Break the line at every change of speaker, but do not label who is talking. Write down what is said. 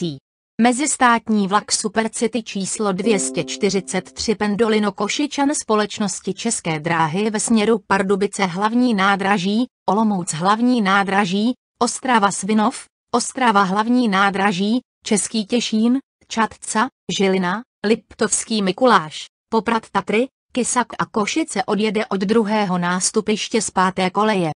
prací.
Mezistátní vlak Supercity číslo 243 Pendolino Košičan společnosti České dráhy ve směru Pardubice hlavní nádraží, Olomouc hlavní nádraží, Ostrava Svinov, Ostrava hlavní nádraží, Český Těšín, Čatca, Žilina, Liptovský Mikuláš, Poprad Tatry, Kysak a Košice odjede od druhého nástupiště z páté koleje.